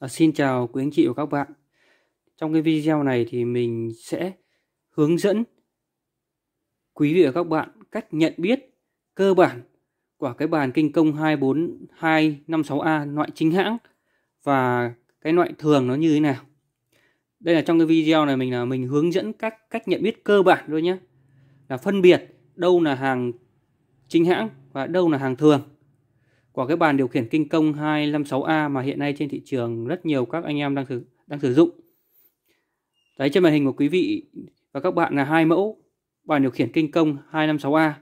À, xin chào quý anh chị và các bạn. Trong cái video này thì mình sẽ hướng dẫn quý vị và các bạn cách nhận biết cơ bản của cái bàn kinh công 24256A loại chính hãng và cái loại thường nó như thế nào. Đây là trong cái video này mình là mình hướng dẫn các cách nhận biết cơ bản thôi nhé. Là phân biệt đâu là hàng chính hãng và đâu là hàng thường của cái bàn điều khiển kinh công 256A mà hiện nay trên thị trường rất nhiều các anh em đang sử, đang sử dụng. Đấy trên màn hình của quý vị và các bạn là hai mẫu bàn điều khiển kinh công 256A.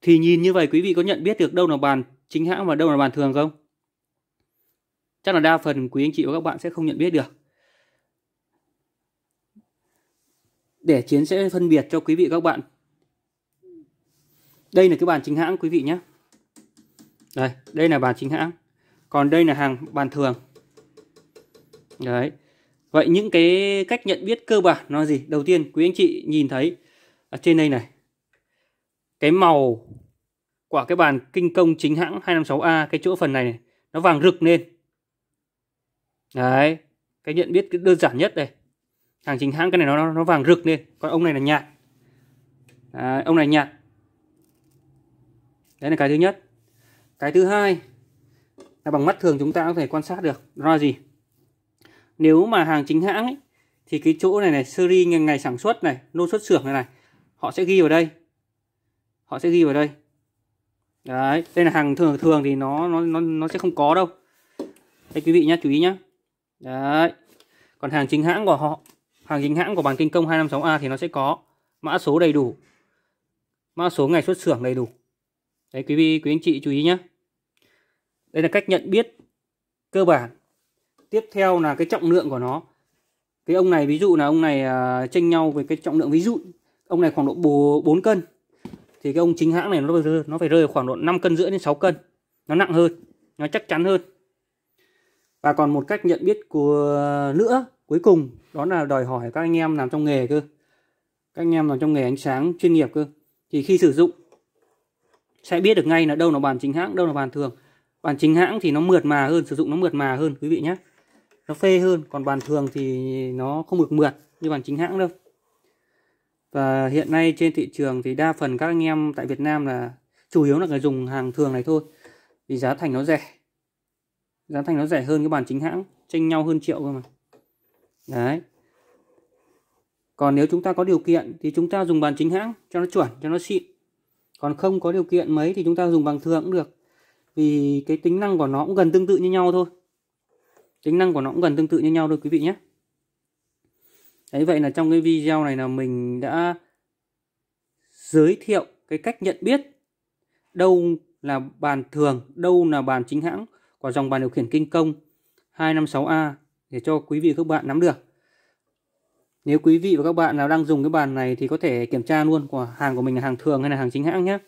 Thì nhìn như vậy quý vị có nhận biết được đâu là bàn chính hãng và đâu là bàn thường không? Chắc là đa phần quý anh chị và các bạn sẽ không nhận biết được. Để Chiến sẽ phân biệt cho quý vị các bạn. Đây là cái bàn chính hãng quý vị nhé. Đây, đây là bàn chính hãng. Còn đây là hàng bàn thường. Đấy. Vậy những cái cách nhận biết cơ bản nó gì? Đầu tiên quý anh chị nhìn thấy ở trên đây này. Cái màu của cái bàn kinh công chính hãng 256A cái chỗ phần này, này nó vàng rực lên. Đấy, cái nhận biết đơn giản nhất đây. Hàng chính hãng cái này nó nó vàng rực lên, còn ông này là nhạt. Đấy, ông này nhạt. Đấy là cái thứ nhất cái thứ hai là bằng mắt thường chúng ta có thể quan sát được đó gì nếu mà hàng chính hãng ấy, thì cái chỗ này này series ngày, ngày sản xuất này lô xuất xưởng này này họ sẽ ghi vào đây họ sẽ ghi vào đây đấy đây là hàng thường thường thì nó nó nó, nó sẽ không có đâu đây quý vị nhá chú ý nhá đấy còn hàng chính hãng của họ hàng chính hãng của bản kinh công 256A thì nó sẽ có mã số đầy đủ mã số ngày xuất xưởng đầy đủ đấy quý vị quý anh chị chú ý nhé đây là cách nhận biết cơ bản tiếp theo là cái trọng lượng của nó cái ông này ví dụ là ông này uh, à, tranh nhau về cái trọng lượng ví dụ ông này khoảng độ 4 cân thì cái ông chính hãng này nó phải rơi, nó phải rơi khoảng độ 5 cân rưỡi đến 6 cân nó nặng hơn nó chắc chắn hơn và còn một cách nhận biết của nữa cuối cùng đó là đòi hỏi các anh em làm trong nghề cơ các anh em làm trong nghề ánh sáng chuyên nghiệp cơ thì khi sử dụng sẽ biết được ngay là đâu là bàn chính hãng đâu là bàn thường bàn chính hãng thì nó mượt mà hơn sử dụng nó mượt mà hơn quý vị nhé nó phê hơn còn bàn thường thì nó không được mượt như bàn chính hãng đâu và hiện nay trên thị trường thì đa phần các anh em tại Việt Nam là chủ yếu là người dùng hàng thường này thôi vì giá thành nó rẻ giá thành nó rẻ hơn cái bàn chính hãng tranh nhau hơn triệu cơ mà đấy còn nếu chúng ta có điều kiện thì chúng ta dùng bàn chính hãng cho nó chuẩn cho nó xịn còn không có điều kiện mấy thì chúng ta dùng bằng thường cũng được vì cái tính năng của nó cũng gần tương tự như nhau thôi tính năng của nó cũng gần tương tự như nhau thôi quý vị nhé đấy vậy là trong cái video này là mình đã giới thiệu cái cách nhận biết đâu là bàn thường đâu là bàn chính hãng của dòng bàn điều khiển kinh công 256A để cho quý vị các bạn nắm được nếu quý vị và các bạn nào đang dùng cái bàn này thì có thể kiểm tra luôn của hàng của mình là hàng thường hay là hàng chính hãng nhé.